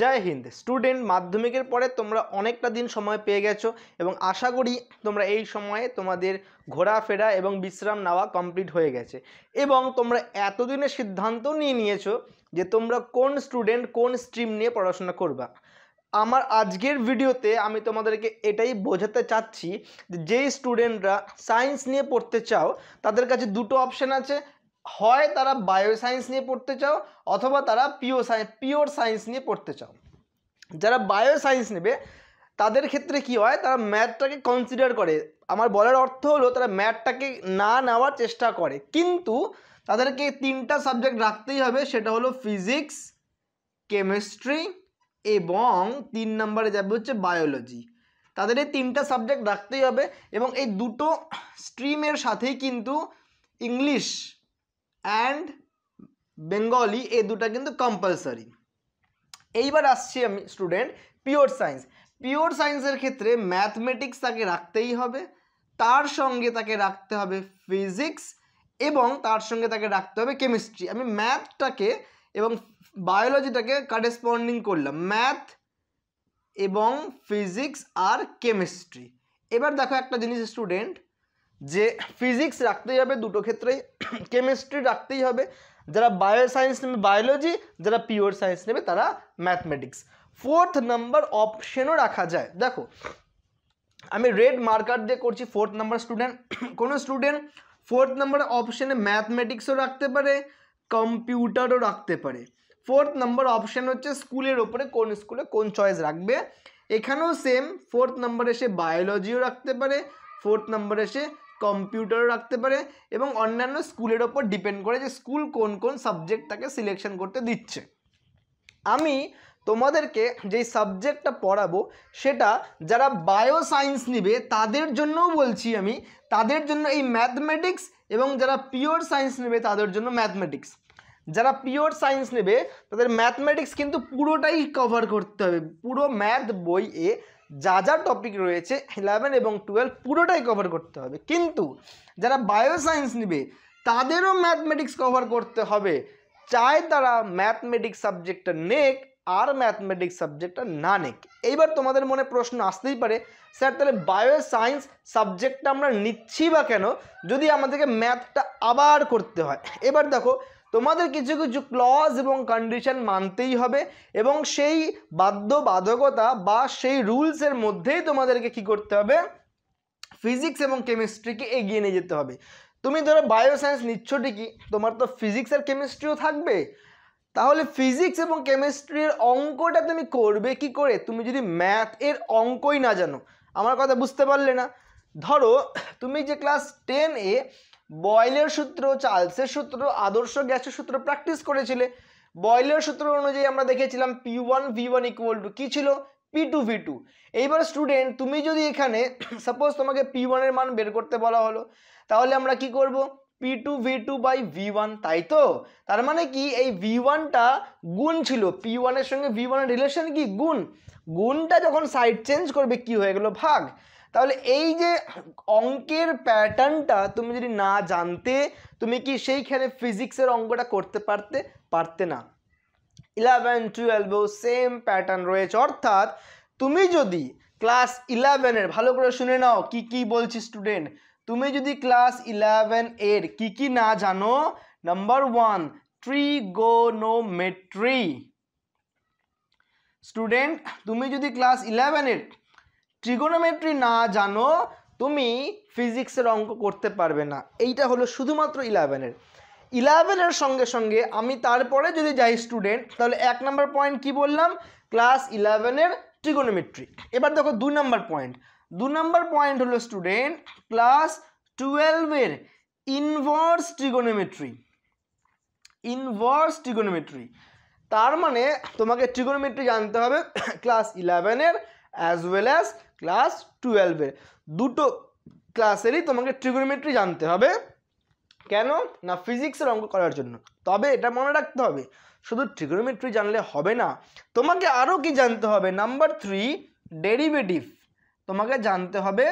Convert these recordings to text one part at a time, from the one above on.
জয় Hind student মাধ্যমিকের পরে তোমরা অনেকটা দিন সময় পেয়ে গেছো এবং আশা করি তোমরা এই সময়ে তোমাদের ঘোরাফেরা এবং বিশ্রাম নেওয়া কমপ্লিট হয়ে গেছে এবং তোমরা এতদিনের সিদ্ধান্ত নিয়ে নিয়েছো যে তোমরা কোন স্টুডেন্ট কোন স্ট্রিম নিয়ে পড়াশোনা করবা আমার আজকের ভিডিওতে আমি তোমাদেরকে এটাই বোঝাতে চাচ্ছি যে যেই স্টুডেন্টরা সায়েন্স নিয়ে পড়তে চাও তাদের কাছে দুটো অপশান আছে হয় তারা বায়ো সায়েন্স নিয়ে পড়তে চাও অথবা তারা পিওর সায়েন্স পিওর সায়েন্স নিয়ে পড়তে চাও যারা বায়ো সায়েন্স নেবে তাদের ক্ষেত্রে কি হয় তারা ম্যাথটাকে কনসিডার করে আমার বলার অর্থ হলো তারা ম্যাথটাকে না নেওয়ার চেষ্টা করে কিন্তু তাদেরকে তিনটা সাবজেক্ট রাখতেই হবে সেটা হলো ফিজিক্স কেমিস্ট্রি এবং তিন নম্বরে যাবে হচ্ছে বায়োলজি তাদের এই তিনটা সাবজেক্ট রাখতেই হবে এবং এই দুটো স্ট্রিমের সাথেই কিন্তু ইংলিশ অ্যান্ড বেঙ্গলি এ দুটা কিন্তু কম্পালসারি এইবার আসছি আমি স্টুডেন্ট পিওর সায়েন্স পিওর সায়েন্সের ক্ষেত্রে ম্যাথমেটিক্স তাকে রাখতেই হবে তার সঙ্গে তাকে রাখতে হবে ফিজিক্স এবং তার সঙ্গে তাকে রাখতে হবে কেমিস্ট্রি আমি ম্যাথটাকে এবং বায়োলজিটাকে কারেসপন্ডিং করলাম ম্যাথ এবং ফিজিক্স আর কেমিস্ট্রি এবার দেখো একটা জিনিস স্টুডেন্ট যে ফিজিক্স রাখতেই হবে দুটো ক্ষেত্রেই কেমিস্ট্রি রাখতেই হবে যারা বায়ো সায়েন্স নেবে বায়োলজি যারা পিওর সায়েন্স নেবে তারা ম্যাথমেটিক্স ফোর্থ নাম্বার অপশানও রাখা যায় দেখো আমি রেড মার্কার দিয়ে করছি ফোর্থ নাম্বার স্টুডেন্ট কোনো স্টুডেন্ট ফোর্থ নাম্বার অপশানে ম্যাথমেটিক্সও রাখতে পারে কম্পিউটারও রাখতে পারে ফোর্থ নাম্বার অপশান হচ্ছে স্কুলের ওপরে কোন স্কুলে কোন চয়েস রাখবে এখানেও সেম ফোর্থ নাম্বারে এসে বায়োলজিও রাখতে পারে ফোর্থ নাম্বারে এসে কম্পিউটারও রাখতে পারে এবং অন্যান্য স্কুলের ওপর ডিপেন্ড করে যে স্কুল কোন কোন সাবজেক্ট তাকে সিলেকশন করতে দিচ্ছে আমি তোমাদেরকে যেই সাবজেক্টটা পড়াবো সেটা যারা বায়ো সায়েন্স নিবে তাদের জন্যও বলছি আমি তাদের জন্য এই ম্যাথমেটিক্স এবং যারা পিওর সায়েন্স নেবে তাদের জন্য ম্যাথমেটিক্স যারা পিওর সায়েন্স নেবে তাদের ম্যাথমেটিক্স কিন্তু পুরোটাই কভার করতে হবে পুরো ম্যাথ বই এ যা যা টপিক রয়েছে ইলেভেন এবং টুয়েলভ পুরোটাই কভার করতে হবে কিন্তু যারা বায়ো সায়েন্স নেবে তাদেরও ম্যাথমেটিক্স কভার করতে হবে চায় তারা ম্যাথমেটিক্স সাবজেক্টটা নেক আর ম্যাথমেটিক্স সাবজেক্টটা না নেক এইবার তোমাদের মনে প্রশ্ন আসতেই পারে স্যার তাহলে বায়ো সায়েন্স সাবজেক্টটা আমরা নিচ্ছি বা কেন যদি আমাদেরকে ম্যাথটা আবার করতে হয় এবার দেখো তোমাদের কিছু কিছু ক্লজ এবং কন্ডিশন মানতেই হবে এবং সেই বাধ্যবাধকতা বা সেই রুলসের মধ্যেই তোমাদেরকে কি করতে হবে ফিজিক্স এবং কেমিস্ট্রিকে এগিয়ে নিয়ে যেতে হবে তুমি ধরো বায়ো সায়েন্স নিচ্ছ ঠিকই তোমার তো ফিজিক্স আর কেমিস্ট্রিও থাকবে তাহলে ফিজিক্স এবং কেমিস্ট্রির অঙ্কটা তুমি করবে কি করে তুমি যদি ম্যাথ এর অঙ্কই না জানো আমার কথা বুঝতে পারলে না ধরো তুমি যে ক্লাস টেন এ বয়লের সূত্র চার্লসের সূত্র আদর্শ গ্যাসের সূত্র প্র্যাকটিস করেছিলে বয়লের সূত্র অনুযায়ী আমরা দেখেছিলাম p one v one equal to কী ছিল পি টু ভি টু এইবার স্টুডেন্ট তুমি যদি এখানে সাপোজ তোমাকে পি ওয়ানের মান বের করতে বলা হলো তাহলে আমরা কি করব p two v two by v one তাই তো তার মানে কি এই ভি ওয়ানটা গুণ ছিল পি ওয়ানের সঙ্গে ভি ওয়ানের রিলেশন কি গুণ গুণটা যখন সাইড চেঞ্জ করবে কি হয়ে গেল ভাগ তাহলে এই যে অঙ্কের প্যাটার্নটা তুমি যদি না জানতে তুমি কি সেইখানে ফিজিক্সের অঙ্কটা করতে পারতে পারতে না ইলেভেন টুয়েলভেও সেম প্যাটার্ন রয়েছে অর্থাৎ তুমি যদি ক্লাস ইলেভেনের ভালো করে শুনে নাও কি কি বলছি স্টুডেন্ট তুমি যদি ক্লাস ইলেভেন এর কি কি না জানো নাম্বার ওয়ান ট্রিগোনোমেট্রি স্টুডেন্ট তুমি যদি ক্লাস ইলেভেনের ট্রিগোনোমেট্রি না জানো তুমি ফিজিক্সের অঙ্ক করতে পারবে না এইটা হলো শুধুমাত্র ইলেভেনের ইলেভেনের সঙ্গে সঙ্গে আমি তারপরে যদি যাই স্টুডেন্ট তাহলে এক নম্বর পয়েন্ট কি বললাম ক্লাস ইলেভেনের ট্রিগোনোমেট্রি এবার দেখো দু নম্বর পয়েন্ট দু নম্বর পয়েন্ট হলো স্টুডেন্ট ক্লাস টুয়েলভের ইনভার্স ট্রিগোনোমেট্রি ইনভার্স ট্রিগোনোমেট্রি তার মানে তোমাকে ট্রিগোনোমেট্রি জানতে হবে ক্লাস ইলেভেনের অ্যাজ ওয়েল অ্যাজ ক্লাস টুয়েলভের দুটো ক্লাসেরই তোমাকে ট্রিগোনোমেট্রি জানতে হবে কেন না ফিজিক্সের অঙ্ক করার জন্য তবে এটা মনে রাখতে হবে শুধু ট্রিগোনোমেট্রি জানলে হবে না তোমাকে আরও কি জানতে হবে নাম্বার থ্রি ডেরিভেটিভ তোমাকে জানতে হবে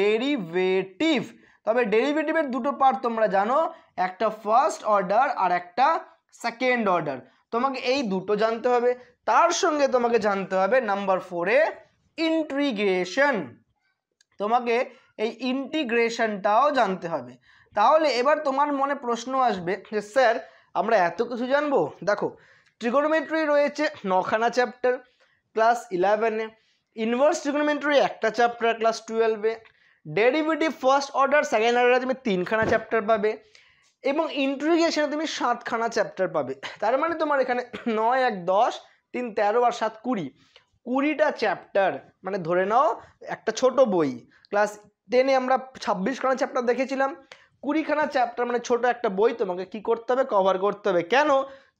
ডেরিভেটিভ তবে ডেরিভেটিভের দুটো পার্ট তোমরা জানো একটা ফার্স্ট অর্ডার আর একটা সেকেন্ড অর্ডার তোমাকে এই দুটো জানতে হবে তার সঙ্গে তোমাকে জানতে হবে নাম্বার ফোরে ইন্ট্রিগ্রেশন তোমাকে এই ইন্টিগ্রেশনটাও জানতে হবে তাহলে এবার তোমার মনে প্রশ্ন আসবে যে স্যার আমরা এত কিছু জানবো দেখো ট্রিগোনোমেট্রি রয়েছে নখানা চ্যাপ্টার ক্লাস ইলেভেনে ইনভার্স ট্রিগোনোমেট্রি একটা চ্যাপ্টার ক্লাস টুয়েলভে ডেরিভেটিভ ফার্স্ট অর্ডার সেকেন্ড অর্ডারে তুমি তিনখানা চ্যাপ্টার পাবে এবং ইন্ট্রিগেশনে তুমি সাতখানা চ্যাপ্টার পাবে তার মানে তোমার এখানে নয় এক দশ তিন তেরো আর সাত কুড়ি কুড়িটা চ্যাপ্টার মানে ধরে নাও একটা ছোট বই ক্লাস টেনে আমরা ছাব্বিশখানা চ্যাপ্টার দেখেছিলাম কুড়িখানা চ্যাপ্টার মানে ছোট একটা বই তোমাকে কি করতে হবে কভার করতে হবে কেন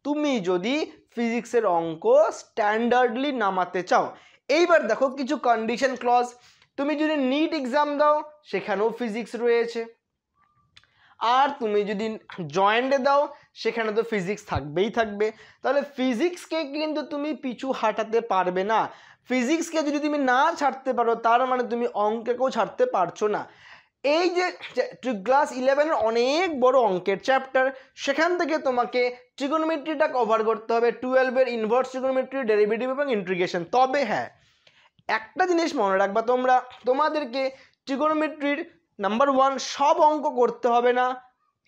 তুমি যদি ফিজিক্সের অঙ্ক স্ট্যান্ডার্ডলি নামাতে চাও এইবার দেখো কিছু কন্ডিশন ক্লজ তুমি যদি নিট এক্সাম দাও সেখানেও ফিজিক্স রয়েছে আর তুমি যদি জয়েন্টে দাও সেখানে তো ফিজিক্স থাকবেই থাকবে তাহলে ফিজিক্সকে কিন্তু তুমি পিছু হাঁটাতে পারবে না ফিজিক্সকে যদি তুমি না ছাড়তে পারো তার মানে তুমি অঙ্ককেও ছাড়তে পারছো না এই যে ক্লাস ইলেভেনের অনেক বড় অঙ্কের চ্যাপ্টার সেখান থেকে তোমাকে ট্রিগোনোমেট্রিটা কভার করতে হবে টুয়েলভের ইনভার্স ট্রিগোনোমেট্রি ডেরিভেটিভ এবং ইন্ট্রিগেশন তবে হ্যাঁ একটা জিনিস মনে রাখবা তোমরা তোমাদেরকে ট্রিগোনোমেট্রির নাম্বার ওয়ান সব অঙ্ক করতে হবে না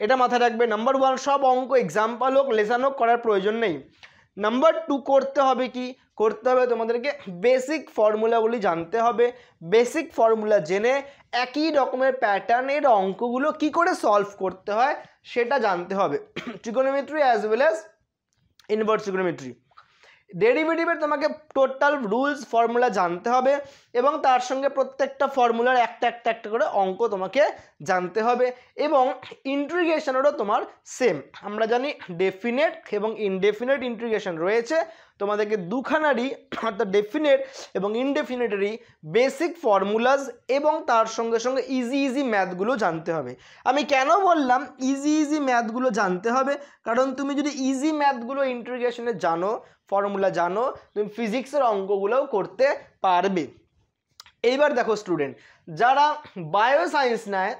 এটা মাথায় রাখবে নাম্বার ওয়ান সব অঙ্ক এক্সাম্পল হোক লেসান হোক করার প্রয়োজন নেই নাম্বার টু করতে হবে কি করতে হবে তোমাদেরকে বেসিক ফর্মুলাগুলি জানতে হবে বেসিক ফর্মুলা জেনে একই রকমের প্যাটার্নের অঙ্কগুলো কি করে সলভ করতে হয় সেটা জানতে হবে trigonometry as well as inverse trigonometry ডেরিভেটিভের তোমাকে টোটাল রুলস ফর্মুলা জানতে হবে এবং তার সঙ্গে প্রত্যেকটা ফর্মুলার একটা একটা একটা করে অঙ্ক তোমাকে জানতে হবে এবং ইন্ট্রিগেশনেরও তোমার সেম আমরা জানি ডেফিনেট এবং ইনডেফিনেট ইন্ট্রিগেশন রয়েছে তোমাদেরকে দুখানারই অর্থাৎ ডেফিনেট এবং ইনডেফিনেটারি বেসিক ফর্মুলাস এবং তার সঙ্গে সঙ্গে ইজি ইজি ম্যাথগুলো জানতে হবে আমি কেন বললাম ইজি ইজি ম্যাথগুলো জানতে হবে কারণ তুমি যদি ইজি ম্যাথগুলো ইন্টিগ্রেশনে জানো ফর্মুলা জানো তুমি ফিজিক্সের অঙ্কগুলোও করতে পারবে এইবার দেখো স্টুডেন্ট যারা বায়ো সায়েন্স নেয়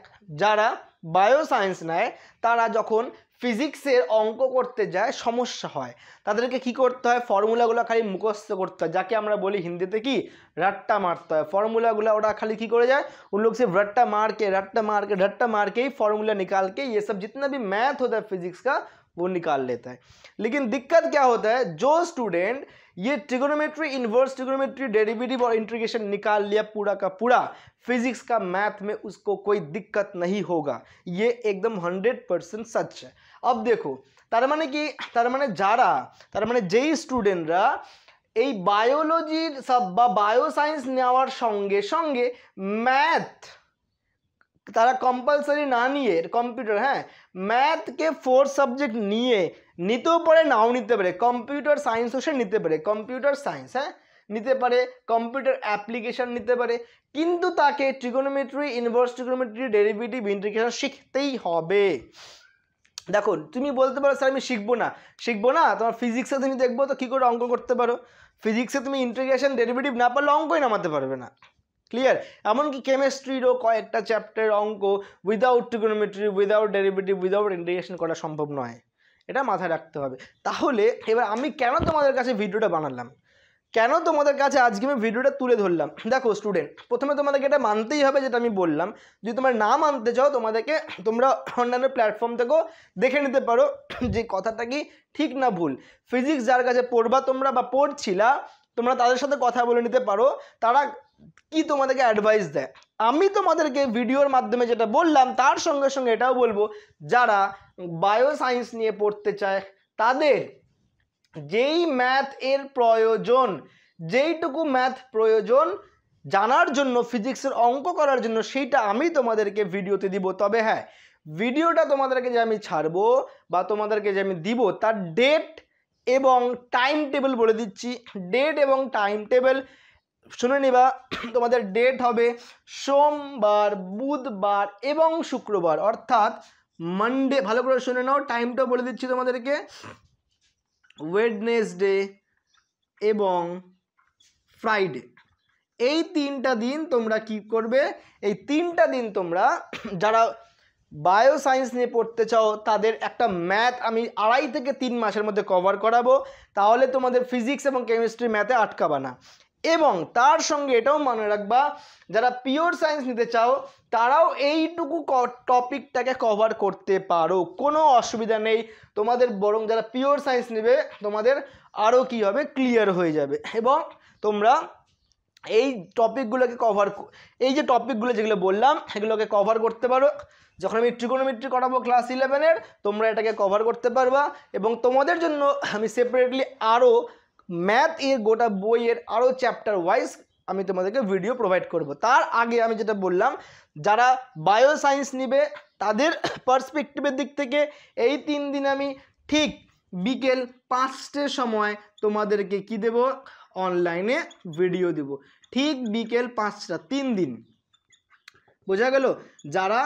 যারা বায়ো সায়েন্স নেয় তারা যখন ফিজিক্সের অঙ্ক করতে যায় সমস্যা হয় তাদেরকে কি করতে হয় ফর্মুলাগুলো খালি মুখস্থ করতে হয় যাকে আমরা বলি হিন্দিতে কি রাট্টা মারতে হয় ফর্মুলাগুলো ওরা খালি কি করে যায় উন লোক সে রাট্টা মারকে রাট্টা মারকে मार মারকেই ফর্মুলা নিকালকে এসব ही फॉर्मूला निकाल के ये सब वो निकाल लेता है लेकिन दिक्कत क्या होता है जो स्टूडेंट ये ट्रिगोनोमेट्री इन्वर्स ट्रिगोनोमेट्री डेरिवेटिव और इंट्रीगेशन निकाल लिया पूरा का पूरा फिजिक्स का मैथ में उसको कोई दिक्कत नहीं होगा ये एकदम हंड्रेड परसेंट सच है अब देखो तार मैंने कि तार मैंने যারা তার मैंने যেই স্টুডেন্টরা এই बायोलॉजी सब বা বায়ো संगे संगे मैथ তারা কম্পালসারি না নিয়ে কম্পিউটার হ্যাঁ ম্যাথকে ফোর সাবজেক্ট নিয়ে নিতেও পারে নাও নিতে পারে কম্পিউটার সায়েন্সও সে নিতে পারে কম্পিউটার সায়েন্স হ্যাঁ নিতে পারে কম্পিউটার অ্যাপ্লিকেশান নিতে পারে কিন্তু তাকে trigonometry inverse trigonometry derivative integration শিখতেই হবে দেখো তুমি বলতে পারো স্যার আমি শিখবো না শিখবো না তোমার ফিজিক্সে তুমি দেখবো তো কী করে অঙ্ক করতে পারো ফিজিক্সে তুমি ইন্টিগ্রেশন ডেরিভেটিভ না পারলে অঙ্কই নামাতে পারবে না ক্লিয়ার এমনকি কেমিস্ট্রিরও কয়েকটা চ্যাপ্টার অঙ্ক without trigonometry without derivative without integration করা সম্ভব নয় এটা মাথায় রাখতে হবে তাহলে এবার আমি কেন তোমাদের কাছে ভিডিওটা বানালাম কেন তোমাদের কাছে আজকে আমি ভিডিওটা তুলে ধরলাম দেখো স্টুডেন্ট প্রথমে তোমাদেরকে এটা মানতেই হবে যেটা আমি বললাম যদি তোমরা না মানতে চাও তোমাদেরকে তোমরা অন্যান্য প্ল্যাটফর্ম থেকেও দেখে নিতে পারো যে কথাটা কি ঠিক না ভুল ফিজিক্স যার কাছে পড়বা তোমরা বা পড়ছিলা তোমরা তাদের সাথে কথা বলে নিতে পারো তারা কি তোমাদেরকে অ্যাডভাইস দেয় আমি তোমাদেরকে ভিডিওর মাধ্যমে যেটা বললাম তার সঙ্গে সঙ্গে এটাও বলবো যারা বায়ো সায়েন্স নিয়ে পড়তে চায় তাদের যেই ম্যাথ এর প্রয়োজন যেইটুকু ম্যাথ প্রয়োজন জানার জন্য ফিজিক্সের অঙ্ক করার জন্য সেইটা আমি তোমাদেরকে ভিডিওতে দিব তবে হ্যাঁ ভিডিওটা তোমাদেরকে যে আমি ছাড়বো বা তোমাদেরকে যে আমি দিব তার ডেট এবং টাইম টেবিল বলে দিচ্ছি ডেট এবং টাইম টেবিল শুনে নিবা তোমাদের ডেট হবে সোমবার বুধবার এবং শুক্রবার অর্থাৎ মানডে ভালো করে শুনে নাও টাইমটা বলে দিচ্ছি তোমাদেরকে ওয়েডনেসডে এবং ফ্রাইডে এই তিনটা দিন তোমরা কি করবে এই তিনটা দিন তোমরা যারা বায়ো সায়েন্স নিয়ে পড়তে চাও তাদের একটা ম্যাথ আমি আড়াই থেকে তিন মাসের মধ্যে কভার করাবো তাহলে তোমাদের ফিজিক্স এবং কেমিস্ট্রি ম্যাথে আটকাবা না এবং তার সঙ্গে এটাও মনে রাখবা যারা পিওর সায়েন্স নিতে চাও তারাও এইটুকু টপিকটাকে কভার করতে পারো কোনো অসুবিধা নেই তোমাদের বরং যারা পিওর সায়েন্স নেবে তোমাদের আরও কী হবে ক্লিয়ার হয়ে যাবে এবং তোমরা এই টপিকগুলোকে কভার এই যে টপিকগুলো যেগুলো বললাম এগুলোকে কভার করতে পারো যখন আমি ট্রিকোনোমেট্রি করাবো ক্লাস ইলেভেনের তোমরা এটাকে কভার করতে পারবা এবং তোমাদের জন্য আমি সেপারেটলি আরও ম্যাথ এর গোটা বইয়ের আরও চ্যাপ্টার ওয়াইজ আমি তোমাদেরকে ভিডিও প্রোভাইড করব তার আগে আমি যেটা বললাম যারা বায়ো সায়েন্স নিবে তাদের পার্সপেক্টিভের দিক থেকে এই তিন দিন আমি ঠিক বিকেল পাঁচটের সময় তোমাদেরকে কি দেব অনলাইনে ভিডিও দেব ঠিক বিকেল পাঁচটা তিন দিন বোঝা গেল যারা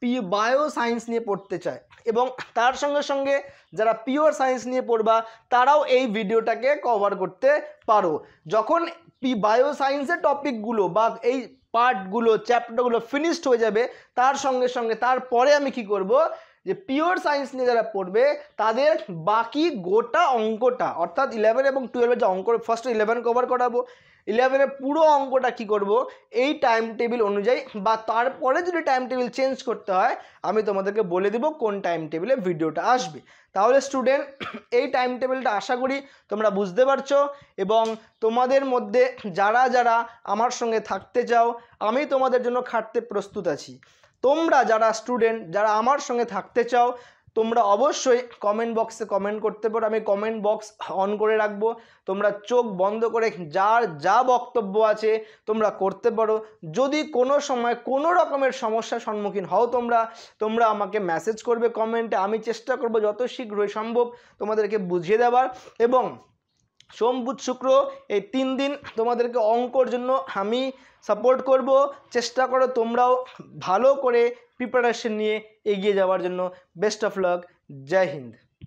পি বায়ো সায়েন্স নিয়ে পড়তে চায় এবং তার সঙ্গে সঙ্গে যারা পিওর সায়েন্স নিয়ে পড়বা তারাও এই ভিডিওটাকে কভার করতে পারো যখন পি বায়ো সায়েন্সের টপিকগুলো বা এই পার্টগুলো চ্যাপ্টারগুলো ফিনিশড হয়ে যাবে তার সঙ্গে সঙ্গে তারপরে আমি কি করব যে পিওর সায়েন্স নিয়ে যারা পড়বে তাদের বাকি গোটা অঙ্কটা অর্থাৎ ইলেভেন এবং টুয়েলভের যে অঙ্ক ফার্স্ট ইলেভেন কভার করাবো ইলেভেনের পুরো অঙ্কটা কি করব এই টাইম টেবিল অনুযায়ী বা তারপরে যদি টাইম টেবিল চেঞ্জ করতে হয় আমি তোমাদেরকে বলে দেব কোন টাইম টেবিলে ভিডিওটা আসবে তাহলে স্টুডেন্ট এই টাইম টেবিলটা আশা করি তোমরা বুঝতে পারছো এবং তোমাদের মধ্যে যারা যারা আমার সঙ্গে থাকতে চাও আমি তোমাদের জন্য খাটতে প্রস্তুত আছি তোমরা যারা স্টুডেন্ট যারা আমার সঙ্গে থাকতে চাও তোমরা অবশ্যই কমেন্ট বক্সে কমেন্ট করতে পারো আমি কমেন্ট বক্স অন করে রাখবো তোমরা চোখ বন্ধ করে যার যা বক্তব্য আছে তোমরা করতে পারো যদি কোনো সময় কোনো রকমের সমস্যার সম্মুখীন হও তোমরা তোমরা আমাকে মেসেজ করবে কমেন্টে আমি চেষ্টা করব যত শীঘ্রই সম্ভব তোমাদেরকে বুঝিয়ে দেওয়ার এবং সোম বুধ শুক্র এই তিন দিন তোমাদেরকে অঙ্কর জন্য আমি সাপোর্ট করব চেষ্টা করো তোমরাও ভালো করে প্রিপারেশন নিয়ে এগিয়ে যাওয়ার জন্য best of luck Jai Hind